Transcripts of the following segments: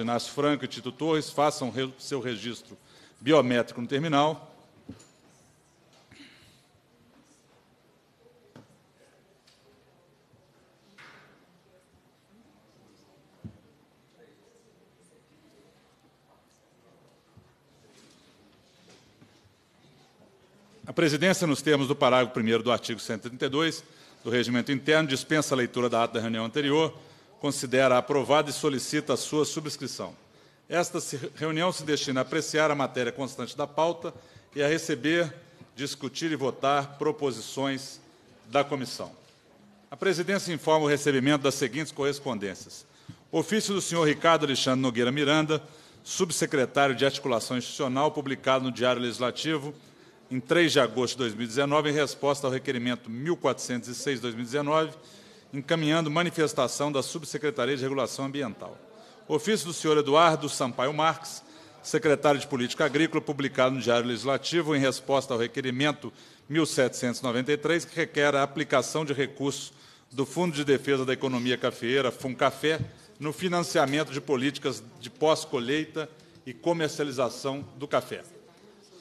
deputados Inácio Franco e Tito Torres façam re seu registro biométrico no terminal. A presidência, nos termos do parágrafo 1 do artigo 132 do Regimento Interno, dispensa a leitura da ata da reunião anterior considera aprovada e solicita a sua subscrição. Esta reunião se destina a apreciar a matéria constante da pauta e a receber, discutir e votar proposições da comissão. A presidência informa o recebimento das seguintes correspondências. Ofício do senhor Ricardo Alexandre Nogueira Miranda, subsecretário de Articulação Institucional, publicado no Diário Legislativo, em 3 de agosto de 2019, em resposta ao requerimento 1406-2019, encaminhando manifestação da Subsecretaria de Regulação Ambiental. Ofício do senhor Eduardo Sampaio Marques, secretário de Política Agrícola, publicado no Diário Legislativo, em resposta ao requerimento 1793, que requer a aplicação de recursos do Fundo de Defesa da Economia Cafeeira, FUNCAFé, no financiamento de políticas de pós-colheita e comercialização do café.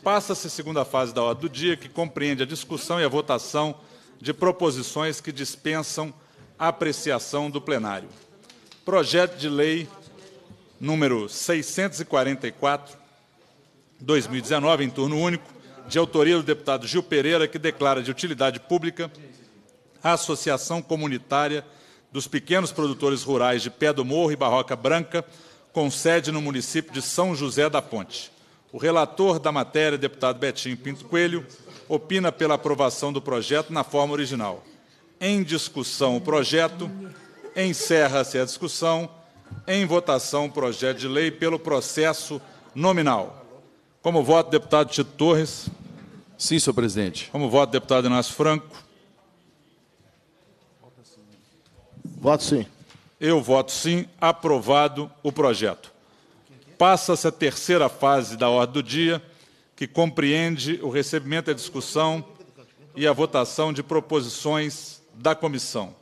Passa-se a segunda fase da ordem do dia, que compreende a discussão e a votação de proposições que dispensam apreciação do plenário. Projeto de lei número 644, 2019, em turno único, de autoria do deputado Gil Pereira, que declara de utilidade pública a Associação Comunitária dos Pequenos Produtores Rurais de Pé do Morro e Barroca Branca, com sede no município de São José da Ponte. O relator da matéria, deputado Betinho Pinto Coelho, opina pela aprovação do projeto na forma original em discussão o projeto, encerra-se a discussão, em votação o projeto de lei pelo processo nominal. Como voto, deputado Tito Torres. Sim, senhor presidente. Como voto, deputado Inácio Franco. Voto sim. Eu voto sim. Aprovado o projeto. Passa-se a terceira fase da ordem do dia, que compreende o recebimento à discussão e a votação de proposições da comissão.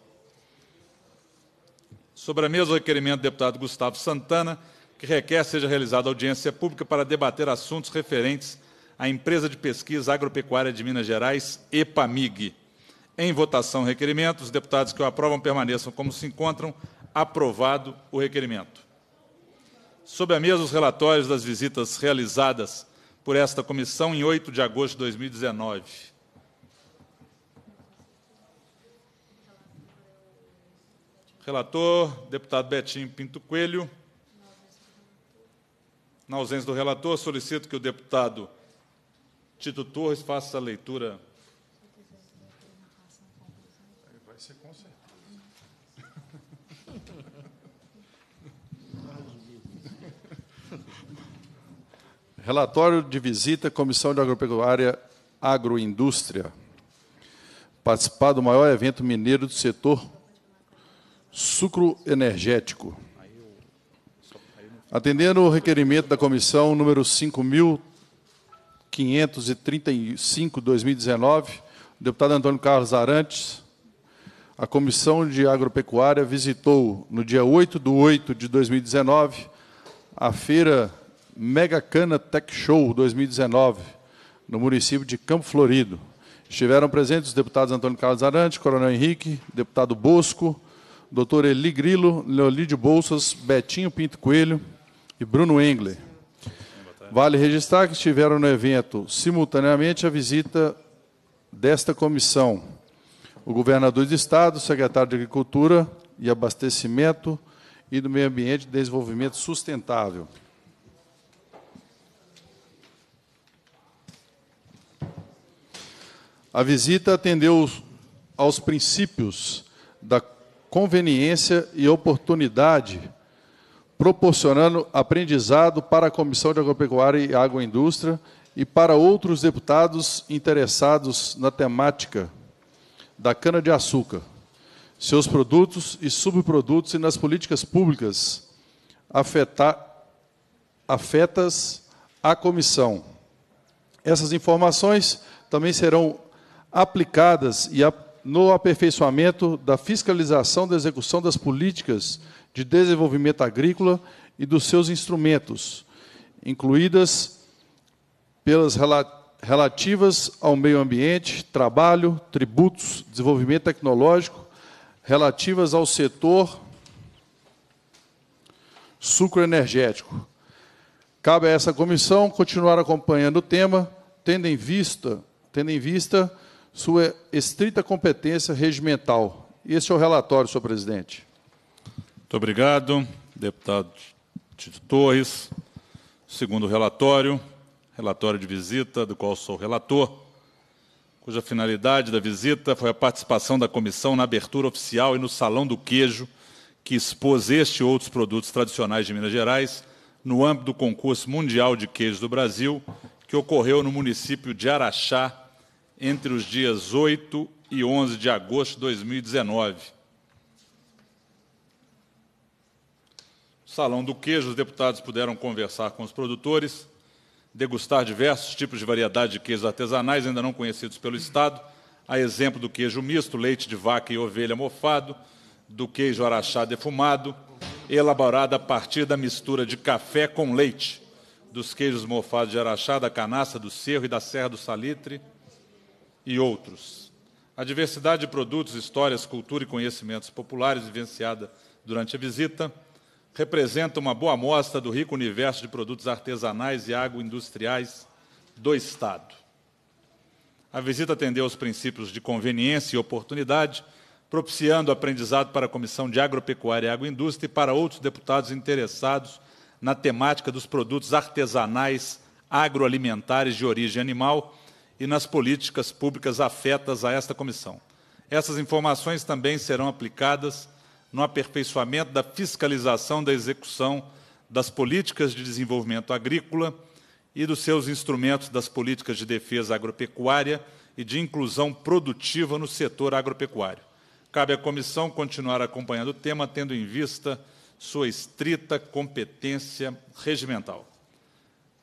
Sobre a mesa, o requerimento do deputado Gustavo Santana, que requer seja realizada audiência pública para debater assuntos referentes à empresa de pesquisa agropecuária de Minas Gerais, EPAMIG. Em votação, requerimento. Os deputados que o aprovam permaneçam como se encontram. Aprovado o requerimento. Sobre a mesa, os relatórios das visitas realizadas por esta comissão em 8 de agosto de 2019. Relator, deputado Betinho Pinto Coelho. Na ausência do relator, solicito que o deputado Tito Torres faça a leitura. Vai ser com certeza. Relatório de visita, Comissão de Agropecuária Agroindústria. Participar do maior evento mineiro do setor sucro energético. Atendendo o requerimento da comissão número 5535/2019, deputado Antônio Carlos Arantes, a Comissão de Agropecuária visitou no dia 8 de 8 de 2019 a feira Mega Cana Tech Show 2019 no município de Campo Florido. Estiveram presentes os deputados Antônio Carlos Arantes, Coronel Henrique, deputado Bosco, Doutor Eli Grilo, Leolídio Bolsas, Betinho Pinto Coelho e Bruno Engler. Vale registrar que estiveram no evento simultaneamente a visita desta comissão. O governador do Estado, secretário de Agricultura e Abastecimento e do Meio Ambiente e Desenvolvimento Sustentável. A visita atendeu aos princípios conveniência e oportunidade, proporcionando aprendizado para a Comissão de Agropecuária e Agroindústria e para outros deputados interessados na temática da cana-de-açúcar, seus produtos e subprodutos e nas políticas públicas afetar afetas à comissão. Essas informações também serão aplicadas e aplicadas no aperfeiçoamento da fiscalização da execução das políticas de desenvolvimento agrícola e dos seus instrumentos, incluídas pelas relativas ao meio ambiente, trabalho, tributos, desenvolvimento tecnológico, relativas ao setor sucroenergético. Cabe a essa comissão continuar acompanhando o tema, tendo em vista, tendo em vista sua estrita competência regimental. Esse é o relatório, senhor presidente. Muito obrigado, deputado Tito Torres. Segundo relatório, relatório de visita, do qual sou relator, cuja finalidade da visita foi a participação da comissão na abertura oficial e no Salão do Queijo, que expôs este e outros produtos tradicionais de Minas Gerais, no âmbito do concurso mundial de queijos do Brasil, que ocorreu no município de Araxá, entre os dias 8 e 11 de agosto de 2019. No Salão do Queijo, os deputados puderam conversar com os produtores, degustar diversos tipos de variedade de queijos artesanais ainda não conhecidos pelo Estado, a exemplo do queijo misto, leite de vaca e ovelha mofado, do queijo araxá defumado, elaborado a partir da mistura de café com leite, dos queijos mofados de araxá, da canaça, do cerro e da serra do salitre, e outros. A diversidade de produtos, histórias, cultura e conhecimentos populares vivenciada durante a visita representa uma boa amostra do rico universo de produtos artesanais e agroindustriais do Estado. A visita atendeu aos princípios de conveniência e oportunidade, propiciando aprendizado para a Comissão de Agropecuária e Agroindústria e para outros deputados interessados na temática dos produtos artesanais agroalimentares de origem animal e nas políticas públicas afetas a esta comissão. Essas informações também serão aplicadas no aperfeiçoamento da fiscalização da execução das políticas de desenvolvimento agrícola e dos seus instrumentos das políticas de defesa agropecuária e de inclusão produtiva no setor agropecuário. Cabe à comissão continuar acompanhando o tema, tendo em vista sua estrita competência regimental.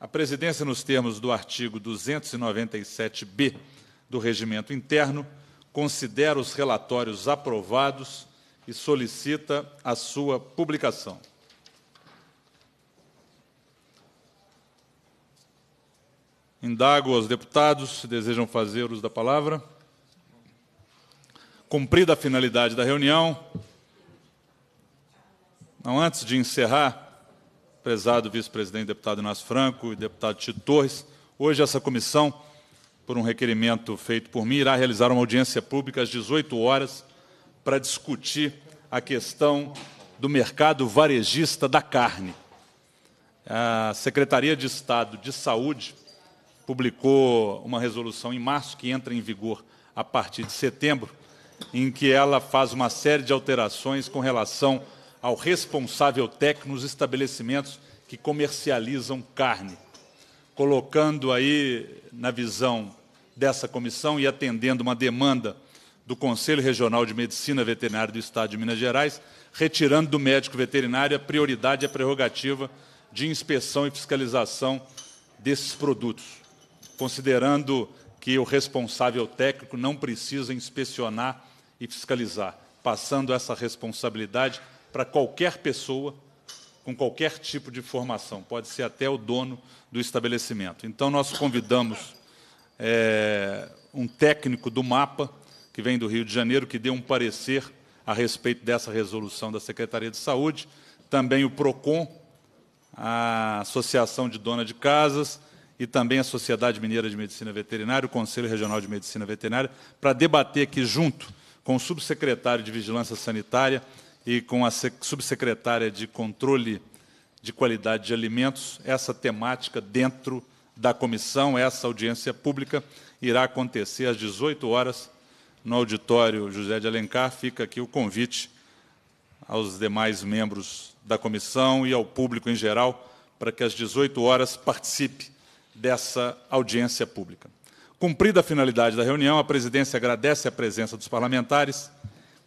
A presidência, nos termos do artigo 297-B do Regimento Interno, considera os relatórios aprovados e solicita a sua publicação. Indago aos deputados se desejam fazer uso da palavra. Cumprida a finalidade da reunião, não, antes de encerrar, prezado vice-presidente deputado Inácio Franco e deputado Tito Torres. Hoje essa comissão, por um requerimento feito por mim, irá realizar uma audiência pública às 18 horas para discutir a questão do mercado varejista da carne. A Secretaria de Estado de Saúde publicou uma resolução em março que entra em vigor a partir de setembro, em que ela faz uma série de alterações com relação ao responsável técnico nos estabelecimentos que comercializam carne, colocando aí na visão dessa comissão e atendendo uma demanda do Conselho Regional de Medicina Veterinária do Estado de Minas Gerais, retirando do médico veterinário a prioridade e a prerrogativa de inspeção e fiscalização desses produtos, considerando que o responsável técnico não precisa inspecionar e fiscalizar, passando essa responsabilidade para qualquer pessoa com qualquer tipo de formação, pode ser até o dono do estabelecimento. Então, nós convidamos é, um técnico do MAPA, que vem do Rio de Janeiro, que deu um parecer a respeito dessa resolução da Secretaria de Saúde, também o PROCON, a Associação de Dona de Casas e também a Sociedade Mineira de Medicina Veterinária, o Conselho Regional de Medicina Veterinária, para debater aqui junto com o subsecretário de Vigilância Sanitária e com a subsecretária de Controle de Qualidade de Alimentos, essa temática dentro da comissão, essa audiência pública irá acontecer às 18 horas no auditório José de Alencar. Fica aqui o convite aos demais membros da comissão e ao público em geral para que às 18 horas participe dessa audiência pública. Cumprida a finalidade da reunião, a presidência agradece a presença dos parlamentares